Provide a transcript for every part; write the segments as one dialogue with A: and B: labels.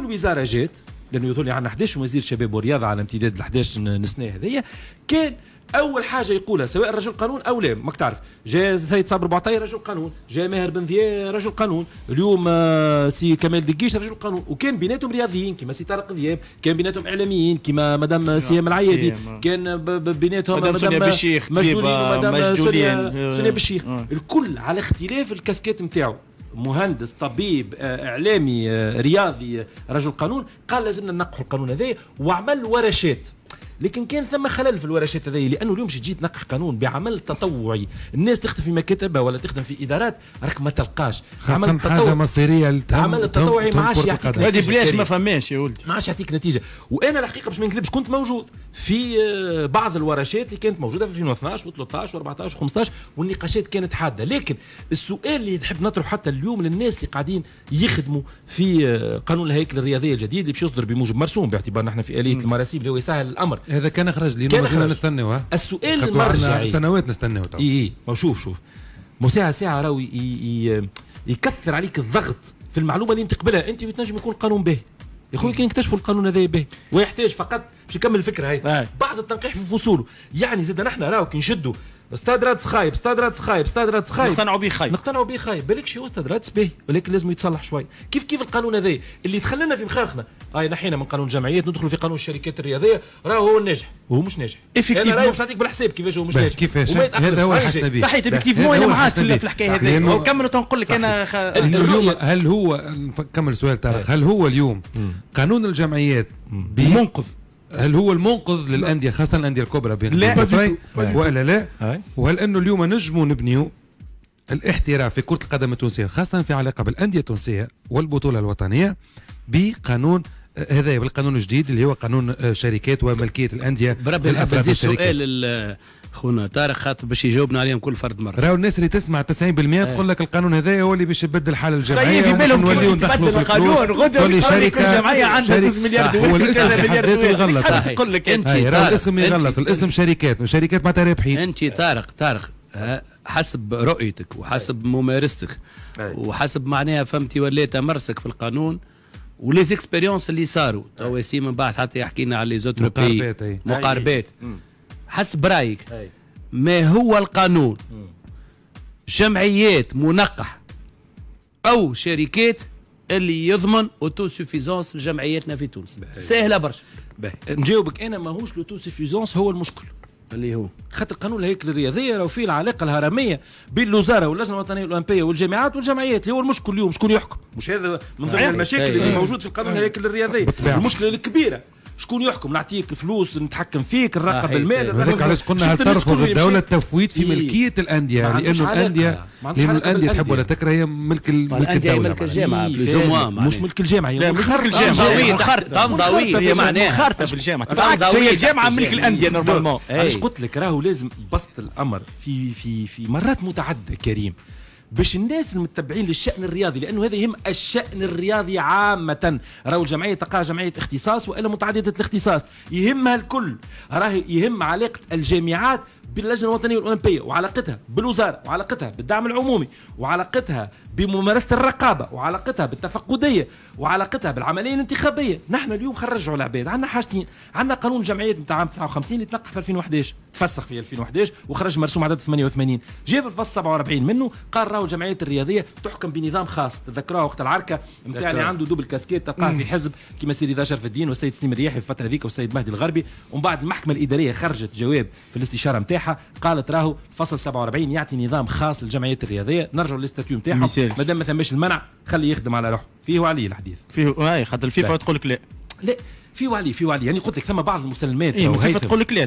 A: كل وزاره جات لانه يظن عندنا 11 وزير شباب ورياضه على امتداد ال 11 سنه هذيا كان اول حاجه يقولها سواء رجل قانون او لا ماك تعرف جاء سيد صابر بعطي رجل قانون جاء ماهر بن ذيا رجل قانون اليوم آه، سي كمال دقيش رجل قانون وكان بيناتهم رياضيين كما سي طارق ذياب كان بيناتهم اعلاميين كما مدام سيام العيادي كان بيناتهم مدام, سونيا بالشيخ مجدولين مدام سونيا بالشيخ آه. الكل على اختلاف الكاسكيت نتاعو مهندس طبيب آه، اعلامي آه، رياضي آه، رجل قانون قال لازمنا ننقحوا القانون هذا وعمل ورشات لكن كان ثم خلل في الورشات هذه لانه اليوم تجي تنقح قانون بعمل تطوعي الناس تخدم في مكاتبها ولا تخدم في ادارات راك ما تلقاش عمل حاجه مصيريه عمل التطوعي ما عادش يعطيك هذه بلاش ما فماش يا ولدي ما عادش يعطيك نتيجه وانا الحقيقه باش ما نكذبش كنت موجود في آه، بعض الورشات اللي كانت موجوده في 2012 و13 و14 و15 والنقاشات كانت حاده لكن السؤال اللي نحب نطرحه حتى اليوم للناس اللي قاعدين يخدموا في آه، قانون الهيكل الرياضيه الجديد اللي باش يصدر بموجب مرسوم باعتبار نحن في اليه المراسيم اللي هو يسهل الامر هذا كان لي لينا مازلنا نستناوه السؤال المرجعي سنوات نستناوه اي اي شوف شوف مساعد ساعه راهو يكثر عليك الضغط في المعلومه اللي انت قبلها انت تنجم يكون قانون به يا خويا كي نكتشفوا القانون هذا به ويحتاج فقط باش يكمل الفكره هاي بعض التنقيح في فصوله يعني زاد نحن راهو كي نشدوا استاد راتس خايب استاد راتس خايب استاد راتس خايب نقتنعوا به خايب نقتنعوا به خايب بالك شي استاد راتس به ولكن لازم يتصلح شوي كيف كيف القانون هذا اللي تخلنا في مخاخنا هاي آه، نحينا من قانون الجمعيات ندخلوا في قانون الشركات الرياضيه راه هو الناجح وهو مش ناجح افكتيفمون يعني مش نعطيك بالحساب كيفاش هو مش ناجح كيفاش هذا هو حسنا به صحيح افكتيفمون انا معاك في الحكايه هذه كمل تنقول لك انا خ... اليوم هل هو كمل سؤال طارق هل هو اليوم قانون الجمعيات منقذ هل هو المنقذ للانديه خاصه الانديه الكبرى بين لا ولا لا وهل انه اليوم نجموا نبنيو الاحتراف في كره القدم التونسيه خاصه في علاقه بالانديه التونسيه والبطوله الوطنيه بقانون آه، هذا بالقانون الجديد اللي هو قانون آه، شركات وملكيه الانديه بربي السؤال خونا طارق خاطر باش يجاوبنا عليهم كل فرد مره راهو الناس اللي تسمع 90% إيه. تقول لك القانون هذا هو اللي باش يبدل الحاله الجمعيه صحيح في بالهم كل ندخلوا القانون غدا باش كل جمعيه عندها 2 مليار هو الاسم يغلط تقول لك انت راهو الاسم يغلط الاسم شركات وشركات معناتها رابحين انت طارق طارق حسب رؤيتك وحسب ممارستك وحسب معناها فهمتي وليت مرسك في القانون وليزيكسبيريونس اللي صاروا تو من بعد حتى يحكي لنا على لي زوتر مقاربات مقاربات حسب رايك ما هو القانون جمعيات منقح او شركات اللي يضمن اوتو سوفيزونس لجمعياتنا في تونس سهله برشا نجاوبك انا ماهوش لوتو سوفيزونس هو المشكل اللي هو خاطر قانون الهيكل الرياضيه راه فيه العلاقه الهرميه بين الوزاره واللجنه الوطنيه الاولمبيه والجامعات والجمعيات اللي هو المشكل اليوم شكون يحكم مش هذا من ضمن نعم. المشاكل اللي نعم. موجود في القانون الهيكل نعم. الرياضيه المشكله الكبيره شكون يحكم نعطيك الفلوس نتحكم فيك نراقب آه المال هذاك علاش قلنا ترفض الدوله التفويت في ملكيه الانديه لانه الانديه لانه الانديه تحب ولا تكره هي ملك ملك الدوله ملك الجامعه مش ملك الجامعه هي ملك الجامعه منخرطه منضويه معناها خرطه في الجامعه هي الجامعه ملك الانديه نورمالمون علاش قلت لك راهو لازم بسط الامر في في في مرات متعدده كريم باش الناس المتبعين للشان الرياضي لانه هذا يهم الشان الرياضي عامه راهو الجمعيه تلقاها جمعيه اختصاص والا متعدده الاختصاص يهمها الكل راهي يهم علاقه الجامعات باللجنه الوطنيه الاولمبيه وعلاقتها بالوزاره وعلاقتها بالدعم العمومي وعلاقتها بممارسه الرقابه وعلاقتها بالتفقديه وعلاقتها بالعمليه الانتخابيه نحن اليوم خرجوا العباد عندنا حاجتين عندنا قانون الجمعيات نتاع عام 59 اللي تنقح في 2011 تفسخ في 2011 وخرج مرسوم عدد 88 جاب في الفصل 47 منه قال راهو الجمعيات الرياضيه تحكم بنظام خاص تذكروه وقت العركه نتاع اللي عنده دوبل كاسكيت تلقاه في حزب كيما سيدي ذا في الدين والسيد سليم الرياحي في الفتره هذيك والسيد مهدي الغربي ومن بعد المحكمه الاداريه خرجت جواب في الاستشاره نتاعها نتاعها قالت راهو فصل 47 يعطي نظام خاص للجمعيات الرياضيه نرجعوا للستاتيو نتاعهم مادام ما ثماش المنع خليه يخدم على روحه فيه وعليه الحديث فيه اي خاطر الفيفا تقول لك لا لا فيه وعليه فيه وعليه يعني قلت لك ثم بعض المسلمات إيه الفيفا تقول لك لا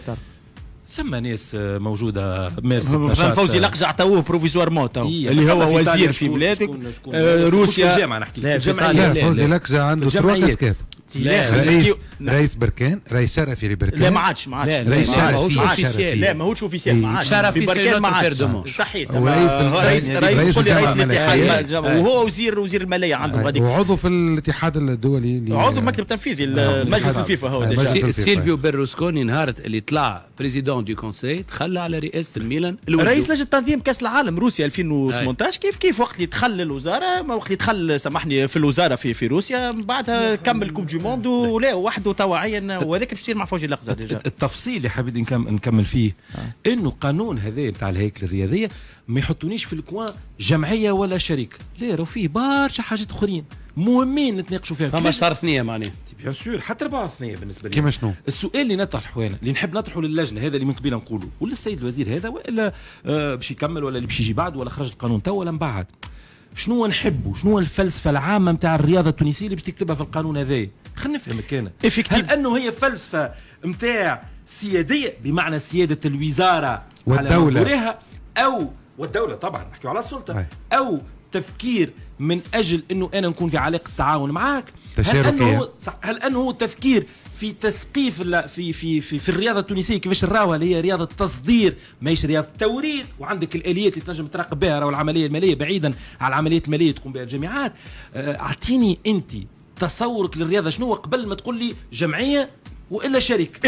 A: ثم ناس موجوده مارس نشاط فوزي لقجع توه بروفيسوار موت اللي هو وزير في بلادك آه، روسيا الجامعه نحكي لا الجامعه فوزي لقجع عنده ثلاث كاسكات لا رئيس رئيس بركان رئيس شرفي لبركان لا ما عادش ما عادش رئيس شرفي اوفيسيال لا ماهوش اوفيسيال ما عادش شرفي بركان ما عادش صحيت آه، رئيس رئيس رئيس رئيس الاتحاد آه. وهو وزير وزير الماليه عندهم آه. هذيك وعضو في الاتحاد الدولي عضو مكتب التنفيذي نعم، مجلس الفيفا هو سيلفيو بيرلوسكوني نهار اللي طلع بريزيدون دو كونسي تخلى على رئاسه الميلان رئيس لجنه تنظيم كاس العالم روسيا 2018 كيف كيف وقت اللي تخلى الوزاره وقت اللي تخلى سامحني في الوزاره في في روسيا من بعدها كمل كوب موند ولا وحده طوعيا وهذاك باش يصير مع فوجي اللقزه ديجا التفصيل اللي حبيت نكمل فيه آه. انه قانون هذا بتاع الهيكل الرياضيه ما يحطونيش في الكوان جمعيه ولا شركه لا راهو فيه برشا حاجات اخرين مهمين نتناقشوا فيها فما صار ثنيه معناها بيان سور حتى ربع ثنيه بالنسبه لي كيما شنو؟ السؤال اللي نطرحه انا اللي نحب نطرحه للجنه هذا اللي من قبيله نقوله ولا السيد الوزير هذا ولا آه، باش يكمل ولا اللي باش يجي بعد ولا خرج القانون توا ولا من بعد شنو نحبوا شنو الفلسفه العامه نتاع الرياضه التونسيه اللي باش تكتبها في القانون هذا خلينا نفهمك انا هل انه هي فلسفه نتاع سياديه بمعنى سياده الوزاره والدوله على او والدوله طبعا نحكيو على السلطه هاي. او تفكير من اجل انه انا نكون في علاقه تعاون معاك هل انه هل انه هو تفكير في تسقيف في في في, في الرياضه التونسيه كيفاش نراوها اللي هي رياضه تصدير ماهيش رياضه توريد وعندك الاليات اللي تنجم تراقب بها راهو العمليه الماليه بعيدا عن العمليات الماليه تقوم بها الجامعات آه، اعطيني انت تصورك للرياضه شنو قبل ما تقول لي جمعيه والا شركه